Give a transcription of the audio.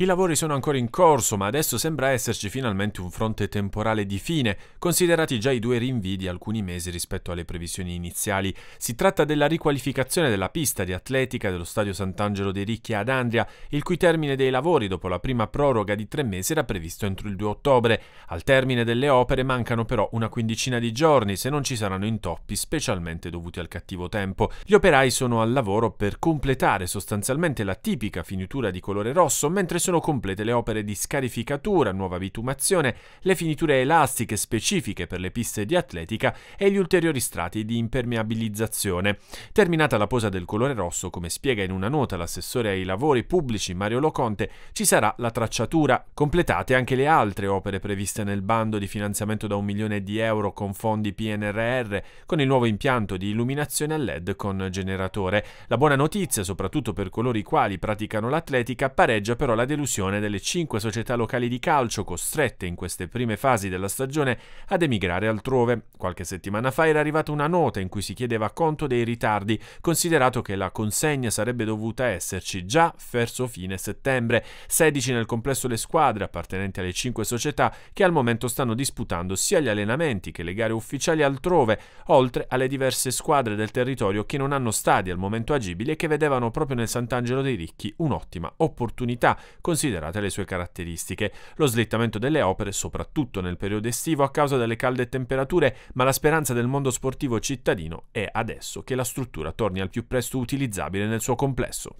I lavori sono ancora in corso, ma adesso sembra esserci finalmente un fronte temporale di fine, considerati già i due rinvii di alcuni mesi rispetto alle previsioni iniziali. Si tratta della riqualificazione della pista di atletica dello stadio Sant'Angelo dei Ricchi ad Andria, il cui termine dei lavori dopo la prima proroga di tre mesi era previsto entro il 2 ottobre. Al termine delle opere mancano però una quindicina di giorni se non ci saranno intoppi, specialmente dovuti al cattivo tempo. Gli operai sono al lavoro per completare sostanzialmente la tipica finitura di colore rosso, mentre sono sono complete le opere di scarificatura, nuova bitumazione, le finiture elastiche specifiche per le piste di atletica e gli ulteriori strati di impermeabilizzazione. Terminata la posa del colore rosso, come spiega in una nota l'assessore ai lavori pubblici Mario Loconte, ci sarà la tracciatura. Completate anche le altre opere previste nel bando di finanziamento da un milione di euro con fondi PNRR, con il nuovo impianto di illuminazione a LED con generatore. La buona notizia, soprattutto per coloro i quali praticano l'atletica, pareggia però la delusione delusione delle cinque società locali di calcio costrette in queste prime fasi della stagione ad emigrare altrove. Qualche settimana fa era arrivata una nota in cui si chiedeva conto dei ritardi, considerato che la consegna sarebbe dovuta esserci già verso fine settembre, 16 nel complesso le squadre appartenenti alle cinque società che al momento stanno disputando sia gli allenamenti che le gare ufficiali altrove, oltre alle diverse squadre del territorio che non hanno stadi al momento agibili e che vedevano proprio nel Sant'Angelo dei Ricchi un'ottima opportunità, considerate le sue caratteristiche. Lo slittamento delle opere, soprattutto nel periodo estivo, a causa delle calde temperature, ma la speranza del mondo sportivo cittadino è adesso che la struttura torni al più presto utilizzabile nel suo complesso.